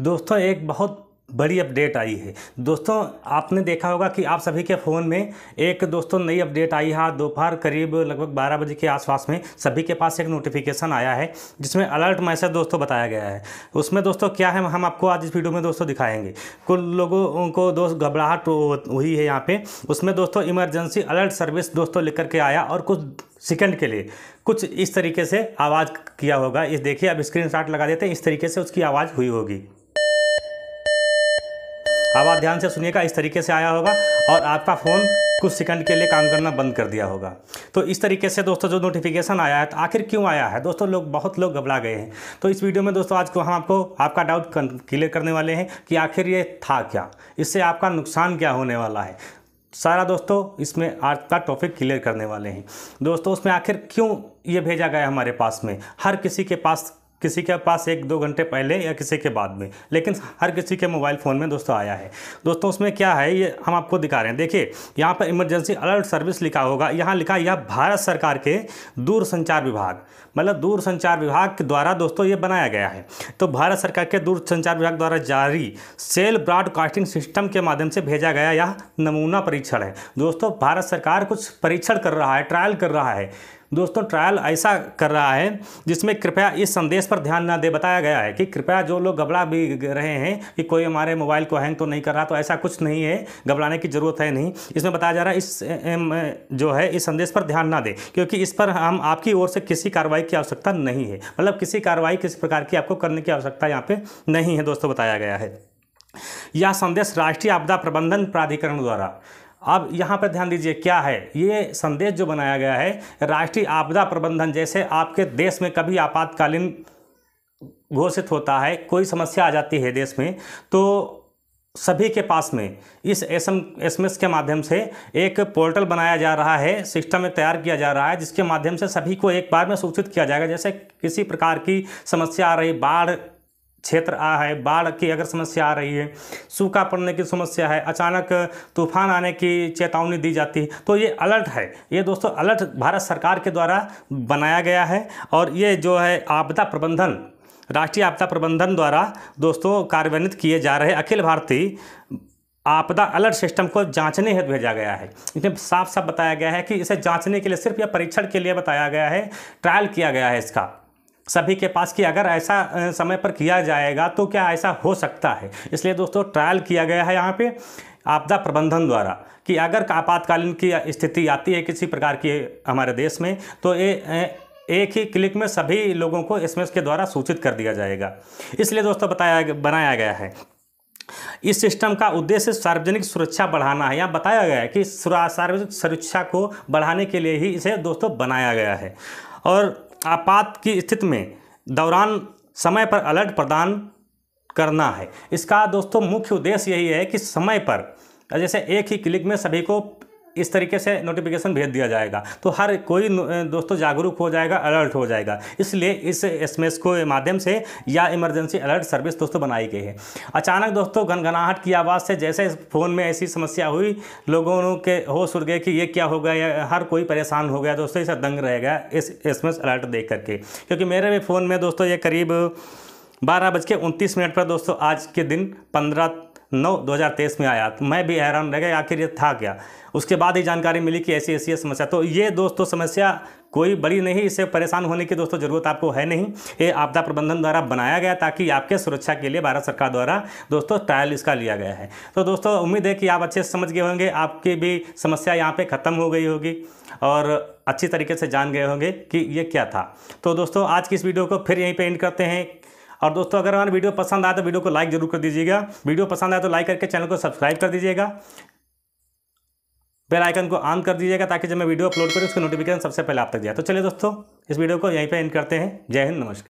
दोस्तों एक बहुत बड़ी अपडेट आई है दोस्तों आपने देखा होगा कि आप सभी के फ़ोन में एक दोस्तों नई अपडेट आई है हाँ, दोपहर करीब लगभग 12 बजे के आसपास में सभी के पास एक नोटिफिकेशन आया है जिसमें अलर्ट मैसेज दोस्तों बताया गया है उसमें दोस्तों क्या है हम आपको आज इस वीडियो में दोस्तों दिखाएंगे कुल लोगों को दोस्त घबराहट हुई है यहाँ पर उसमें दोस्तों इमरजेंसी अलर्ट सर्विस दोस्तों लिख करके आया और कुछ सेकेंड के लिए कुछ इस तरीके से आवाज़ किया होगा इस देखिए अब स्क्रीन लगा देते हैं इस तरीके से उसकी आवाज़ हुई होगी आवाज़ ध्यान से सुनिएगा इस तरीके से आया होगा और आपका फ़ोन कुछ सेकंड के लिए काम करना बंद कर दिया होगा तो इस तरीके से दोस्तों जो नोटिफिकेशन आया है तो आखिर क्यों आया है दोस्तों लोग बहुत लोग घबरा गए हैं तो इस वीडियो में दोस्तों आज को हम आपको आपका डाउट क्लियर करने वाले हैं कि आखिर ये था क्या इससे आपका नुकसान क्या होने वाला है सारा दोस्तों इसमें आज का टॉपिक क्लियर करने वाले हैं दोस्तों उसमें आखिर क्यों ये भेजा गया हमारे पास में हर किसी के पास किसी के पास एक दो घंटे पहले या किसी के बाद में लेकिन हर किसी के मोबाइल फ़ोन में दोस्तों आया है दोस्तों उसमें क्या है ये हम आपको दिखा रहे हैं देखिए यहाँ पर इमरजेंसी अलर्ट सर्विस लिखा होगा यहाँ लिखा यह भारत सरकार के दूर संचार विभाग मतलब दूर संचार विभाग के द्वारा दोस्तों ये बनाया गया है तो भारत सरकार के दूर संचार विभाग द्वारा जारी सेल ब्रॉडकास्टिंग सिस्टम के माध्यम से भेजा गया यह नमूना परीक्षण है दोस्तों भारत सरकार कुछ परीक्षण कर रहा है ट्रायल कर रहा है दोस्तों ट्रायल ऐसा कर रहा है जिसमें कृपया इस संदेश पर ध्यान ना दे बताया गया है कि कृपया जो लोग घबरा भी रहे हैं कि कोई हमारे मोबाइल को हैंग तो नहीं कर रहा तो ऐसा कुछ नहीं है घबराने की ज़रूरत है नहीं इसमें बताया जा रहा है इस जो है इस संदेश पर ध्यान ना दें क्योंकि इस पर हम आपकी ओर से किसी कार्रवाई की आवश्यकता नहीं है मतलब किसी कार्रवाई किसी प्रकार की आपको करने की आवश्यकता यहाँ पर नहीं है दोस्तों बताया गया है यह संदेश राष्ट्रीय आपदा प्रबंधन प्राधिकरण द्वारा अब यहाँ पर ध्यान दीजिए क्या है ये संदेश जो बनाया गया है राष्ट्रीय आपदा प्रबंधन जैसे आपके देश में कभी आपातकालीन घोषित होता है कोई समस्या आ जाती है देश में तो सभी के पास में इस S M S M S के माध्यम से एक पोर्टल बनाया जा रहा है सिस्टम में तैयार किया जा रहा है जिसके माध्यम से सभी को एक बार में सूचित किया जाएगा जैसे किसी प्रकार की समस्या आ रही बाढ़ क्षेत्र आ है बाढ़ की अगर समस्या आ रही है सूखा पड़ने की समस्या है अचानक तूफान आने की चेतावनी दी जाती है तो ये अलर्ट है ये दोस्तों अलर्ट भारत सरकार के द्वारा बनाया गया है और ये जो है आपदा प्रबंधन राष्ट्रीय आपदा प्रबंधन द्वारा दोस्तों कार्यान्वित किए जा रहे अखिल भारतीय आपदा अलर्ट सिस्टम को जांचने हेतु भेजा गया है इसमें साफ साफ बताया गया है कि इसे जांचने के लिए सिर्फ यह परीक्षण के लिए बताया गया है ट्रायल किया गया है इसका सभी के पास कि अगर ऐसा समय पर किया जाएगा तो क्या ऐसा हो सकता है इसलिए दोस्तों ट्रायल किया गया है यहाँ पे आपदा प्रबंधन द्वारा कि अगर आपातकालीन की स्थिति आती है किसी प्रकार की हमारे देश में तो ये एक ही क्लिक में सभी लोगों को एसएमएस के द्वारा सूचित कर दिया जाएगा इसलिए दोस्तों बताया बनाया गया है इस सिस्टम का उद्देश्य सार्वजनिक सुरक्षा बढ़ाना है यहाँ बताया गया है कि सार्वजनिक सुरक्षा को बढ़ाने के लिए ही इसे दोस्तों बनाया गया है और आपात की स्थिति में दौरान समय पर अलर्ट प्रदान करना है इसका दोस्तों मुख्य उद्देश्य यही है कि समय पर जैसे एक ही क्लिक में सभी को इस तरीके से नोटिफिकेशन भेज दिया जाएगा तो हर कोई दोस्तों जागरूक हो जाएगा अलर्ट हो जाएगा इसलिए इस एसएमएस को माध्यम से या इमरजेंसी अलर्ट सर्विस दोस्तों बनाई गई है अचानक दोस्तों घनघनाहट की आवाज़ से जैसे फ़ोन में ऐसी समस्या हुई लोगों के होश उड़ गए कि ये क्या हो गया हर कोई परेशान हो गया दोस्तों इसे दंग रह गया इस एस अलर्ट देख करके क्योंकि मेरे भी फ़ोन में दोस्तों ये करीब बारह बज के उनतीस मिनट पर दोस्तों आज के दिन पंद्रह नौ दो में आया तो मैं भी हैरान रह गया आखिर ये था क्या उसके बाद ही जानकारी मिली कि ऐसी ऐसी समस्या तो ये दोस्तों समस्या कोई बड़ी नहीं इससे परेशान होने की दोस्तों ज़रूरत आपको है नहीं ये आपदा प्रबंधन द्वारा बनाया गया ताकि आपके सुरक्षा के लिए भारत सरकार द्वारा दोस्तों ट्रायल इसका लिया गया है तो दोस्तों उम्मीद है कि आप अच्छे से समझ गए होंगे आपकी भी समस्या यहाँ पे ख़त्म हो गई होगी और अच्छी तरीके से जान गए होंगे कि ये क्या था तो दोस्तों आज की इस वीडियो को फिर यहीं पर एंड करते हैं और दोस्तों अगर हमारा वीडियो पसंद आए तो वीडियो को लाइक जरूर कर दीजिएगा वीडियो पसंद आए तो लाइक करके चैनल को सब्सक्राइब कर दीजिएगा बेल आइकन को ऑन कर दीजिएगा ताकि जब मैं वीडियो अपलोड करूँ उसका नोटिफिकेशन सबसे पहले आप तक जाए तो चलिए दोस्तों इस वीडियो को यहीं पर एंड करते हैं जय हिंद नमस्कार